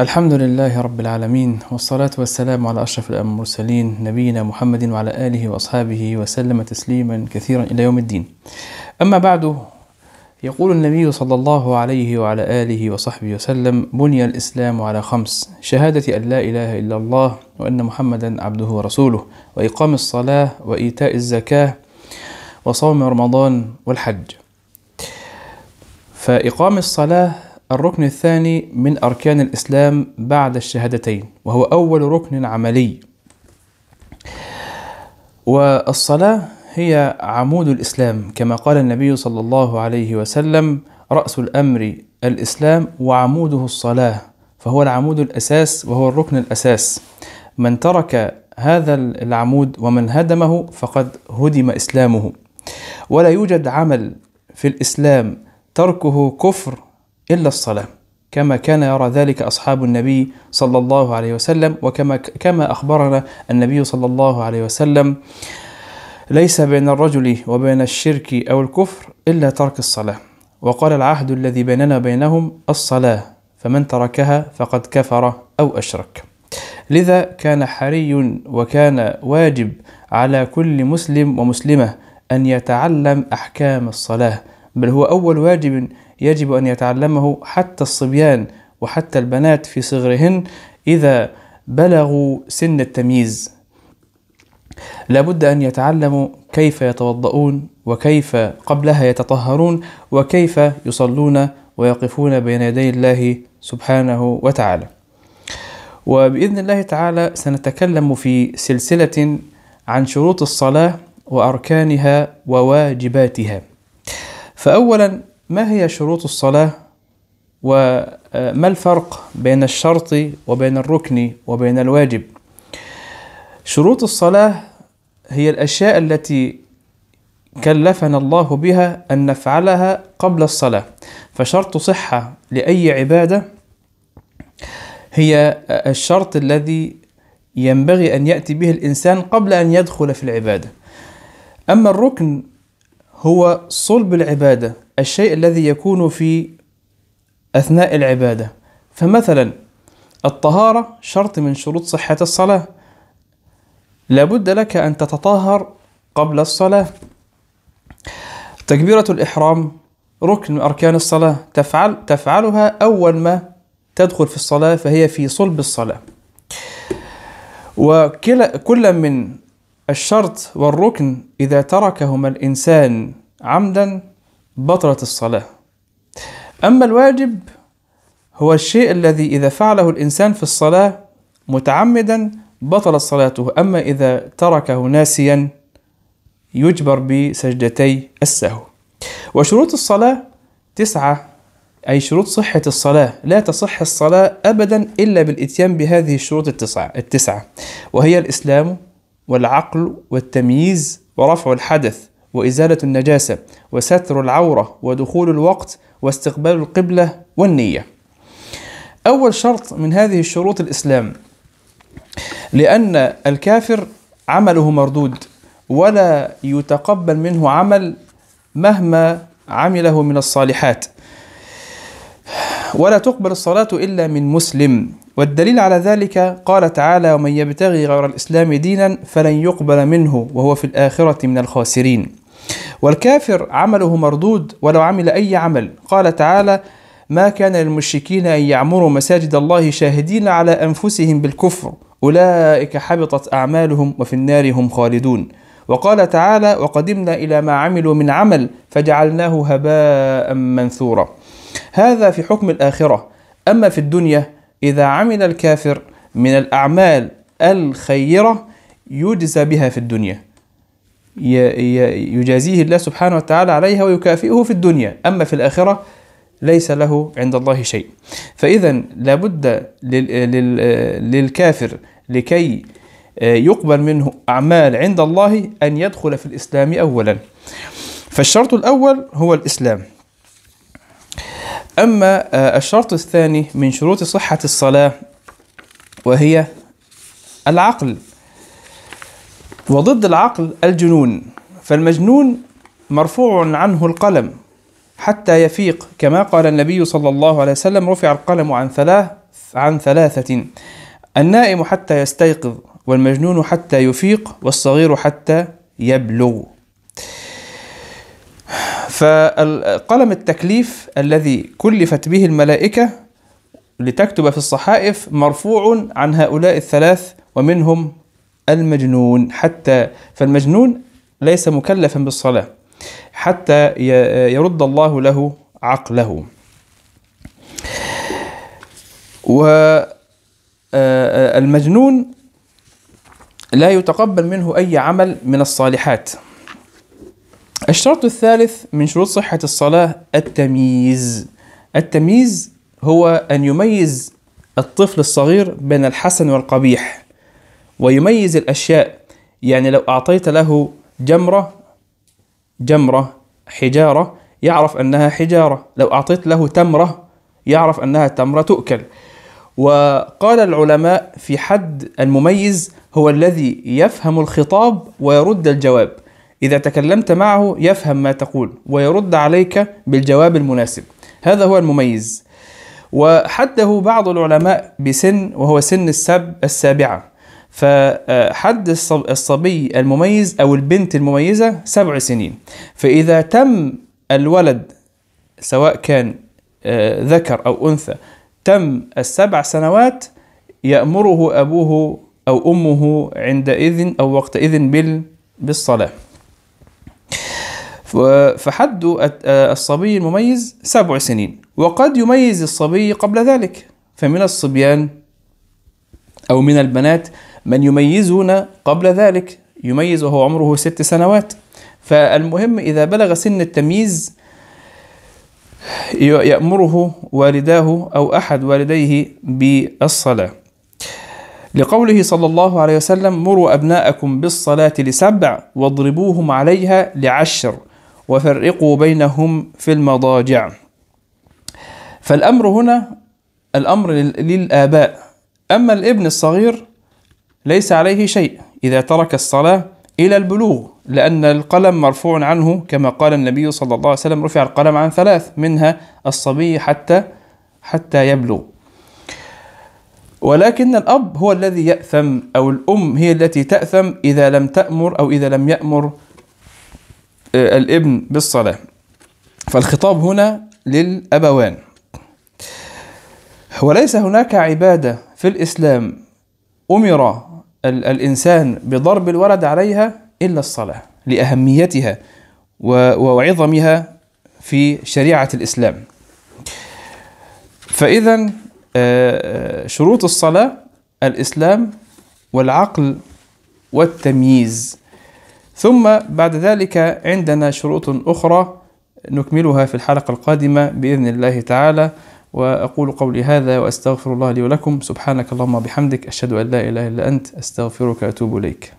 الحمد لله رب العالمين والصلاة والسلام على أشرف الأنبياء والمرسلين نبينا محمد وعلى آله وأصحابه وسلم تسليما كثيرا إلى يوم الدين أما بعد يقول النبي صلى الله عليه وعلى آله وصحبه وسلم بني الإسلام على خمس شهادة أن لا إله إلا الله وأن محمدا عبده ورسوله وإقام الصلاة وإيتاء الزكاة وصوم رمضان والحج فإقام الصلاة الركن الثاني من أركان الإسلام بعد الشهادتين وهو أول ركن عملي والصلاة هي عمود الإسلام كما قال النبي صلى الله عليه وسلم رأس الأمر الإسلام وعموده الصلاة فهو العمود الأساس وهو الركن الأساس من ترك هذا العمود ومن هدمه فقد هدم إسلامه ولا يوجد عمل في الإسلام تركه كفر إلا الصلاة كما كان يرى ذلك أصحاب النبي صلى الله عليه وسلم وكما كما أخبرنا النبي صلى الله عليه وسلم ليس بين الرجل وبين الشرك أو الكفر إلا ترك الصلاة وقال العهد الذي بيننا وبينهم الصلاة فمن تركها فقد كفر أو أشرك لذا كان حري وكان واجب على كل مسلم ومسلمة أن يتعلم أحكام الصلاة بل هو أول واجب يجب أن يتعلمه حتى الصبيان وحتى البنات في صغرهن إذا بلغوا سن التمييز لابد أن يتعلموا كيف يتوضؤون وكيف قبلها يتطهرون وكيف يصلون ويقفون بين يدي الله سبحانه وتعالى وبإذن الله تعالى سنتكلم في سلسلة عن شروط الصلاة وأركانها وواجباتها فأولا ما هي شروط الصلاة وما آه، الفرق بين الشرط وبين الركن وبين الواجب شروط الصلاة هي الأشياء التي كلفنا الله بها أن نفعلها قبل الصلاة فشرط صحة لأي عبادة هي آه، الشرط الذي ينبغي أن يأتي به الإنسان قبل أن يدخل في العبادة أما الركن هو صلب العبادة الشيء الذي يكون في أثناء العبادة فمثلا الطهارة شرط من شروط صحة الصلاة لابد لك أن تتطهر قبل الصلاة تكبيرة الإحرام ركن من أركان الصلاة تفعل تفعلها أول ما تدخل في الصلاة فهي في صلب الصلاة وكلا كل من الشرط والركن إذا تركهما الإنسان عمدا بطلت الصلاة أما الواجب هو الشيء الذي إذا فعله الإنسان في الصلاة متعمدا بطلت صلاته أما إذا تركه ناسيا يجبر بسجدتي السهو وشروط الصلاة تسعة أي شروط صحة الصلاة لا تصح الصلاة أبدا إلا بالإتيان بهذه الشروط التسعة, التسعة وهي الإسلام والعقل والتمييز ورفع الحدث وإزالة النجاسة وستر العورة ودخول الوقت واستقبال القبلة والنية. أول شرط من هذه الشروط الإسلام لأن الكافر عمله مردود ولا يتقبل منه عمل مهما عمله من الصالحات ولا تقبل الصلاة إلا من مسلم والدليل على ذلك قال تعالى ومن يبتغي غير الإسلام دينا فلن يقبل منه وهو في الآخرة من الخاسرين والكافر عمله مردود ولو عمل أي عمل قال تعالى ما كان للمشركين أن يعمروا مساجد الله شاهدين على أنفسهم بالكفر أولئك حبطت أعمالهم وفي النار هم خالدون وقال تعالى وقدمنا إلى ما عملوا من عمل فجعلناه هباء منثورا هذا في حكم الآخرة أما في الدنيا إذا عمل الكافر من الأعمال الخيرة يجزى بها في الدنيا يجازيه الله سبحانه وتعالى عليها ويكافئه في الدنيا أما في الآخرة ليس له عند الله شيء فإذا لابد للكافر لكي آه، يقبل منه أعمال عند الله أن يدخل في الإسلام أولا فالشرط الأول هو الإسلام أما آه، الشرط الثاني من شروط صحة الصلاة وهي العقل وضد العقل الجنون فالمجنون مرفوع عنه القلم حتى يفيق كما قال النبي صلى الله عليه وسلم رفع القلم عن ثلاث عن ثلاثة النائم حتى يستيقظ والمجنون حتى يفيق والصغير حتى يبلغ فقلم التكليف الذي كلفت به الملائكة لتكتب في الصحائف مرفوع عن هؤلاء الثلاث ومنهم المجنون حتى فالمجنون ليس مكلفا بالصلاة حتى يرد الله له عقله والمجنون آه، لا يتقبل منه أي عمل من الصالحات الشرط الثالث من شروط صحة الصلاة التمييز التمييز هو أن يميز الطفل الصغير بين الحسن والقبيح ويميز الأشياء يعني لو أعطيت له جمرة جمرة حجارة يعرف أنها حجارة لو أعطيت له تمرة يعرف أنها تمرة تؤكل وقال العلماء في حد المميز هو الذي يفهم الخطاب ويرد الجواب إذا تكلمت معه يفهم ما تقول ويرد عليك بالجواب المناسب هذا هو المميز وحده بعض العلماء بسن وهو سن السب السابعة فحد الصبي المميز أو البنت المميزة سبع سنين فإذا تم الولد سواء كان آه، ذكر أو أنثى تم السبع سنوات يأمره أبوه أو أمه عندئذ أو وقتئذ بالصلاة فحد الصبي المميز سبع سنين وقد يميز الصبي قبل ذلك فمن الصبيان أو من البنات من يميزون قبل ذلك يميز وهو عمره ست سنوات فالمهم إذا بلغ سن التمييز يأمره والداه أو أحد والديه بالصلاة لقوله صلى الله عليه وسلم مروا أبناءكم بالصلاة لسبع واضربوهم عليها لعشر وفرقوا بينهم في المضاجع فالأمر هنا الأمر للآباء أما الابن الصغير ليس عليه شيء إذا ترك الصلاة إلى البلوغ لأن القلم مرفوع عنه كما قال النبي صلى الله عليه وسلم رفع القلم عن ثلاث منها الصبي حتى حتى يبلغ ولكن الأب هو الذي يأثم أو الأم هي التي تأثم إذا لم تأمر أو إذا لم يأمر آه، الابن بالصلاة فالخطاب هنا للأبوان وليس هناك عبادة في الإسلام أمر الإنسان بضرب الولد عليها إلا الصلاة لأهميتها وعظمها في شريعة الإسلام فإذا آه، آه، شروط الصلاة الإسلام والعقل والتمييز ثم بعد ذلك عندنا شروط أخرى نكملها في الحلقة القادمة بإذن الله تعالى وأقول قولي هذا وأستغفر الله لي ولكم سبحانك اللهم وبحمدك أشهد أن لا إله إلا أنت أستغفرك وأتوب إليك